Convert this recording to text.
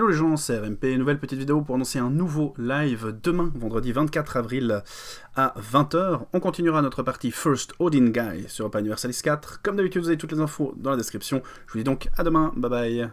Hello les gens, c'est RMP, nouvelle petite vidéo pour annoncer un nouveau live demain, vendredi 24 avril à 20h. On continuera notre partie First Odin Guy sur Open Universalis 4. Comme d'habitude, vous avez toutes les infos dans la description. Je vous dis donc à demain, bye bye